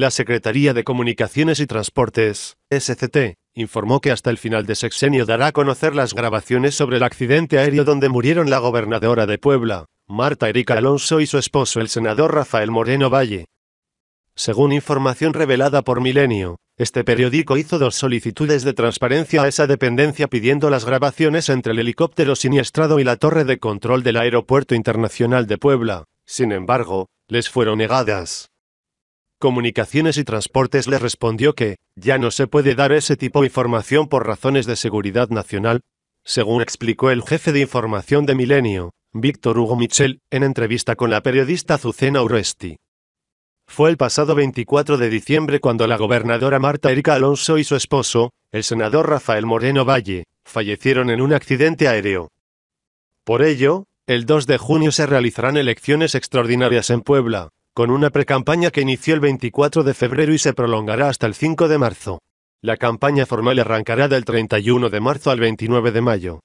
La Secretaría de Comunicaciones y Transportes, SCT, informó que hasta el final de sexenio dará a conocer las grabaciones sobre el accidente aéreo donde murieron la gobernadora de Puebla, Marta Erika Alonso y su esposo el senador Rafael Moreno Valle. Según información revelada por Milenio, este periódico hizo dos solicitudes de transparencia a esa dependencia pidiendo las grabaciones entre el helicóptero siniestrado y la torre de control del Aeropuerto Internacional de Puebla. Sin embargo, les fueron negadas. Comunicaciones y Transportes le respondió que, ya no se puede dar ese tipo de información por razones de seguridad nacional, según explicó el jefe de información de Milenio, Víctor Hugo Michel, en entrevista con la periodista Azucena Uresti. Fue el pasado 24 de diciembre cuando la gobernadora Marta Erika Alonso y su esposo, el senador Rafael Moreno Valle, fallecieron en un accidente aéreo. Por ello, el 2 de junio se realizarán elecciones extraordinarias en Puebla, con una precampaña que inició el 24 de febrero y se prolongará hasta el 5 de marzo. La campaña formal arrancará del 31 de marzo al 29 de mayo.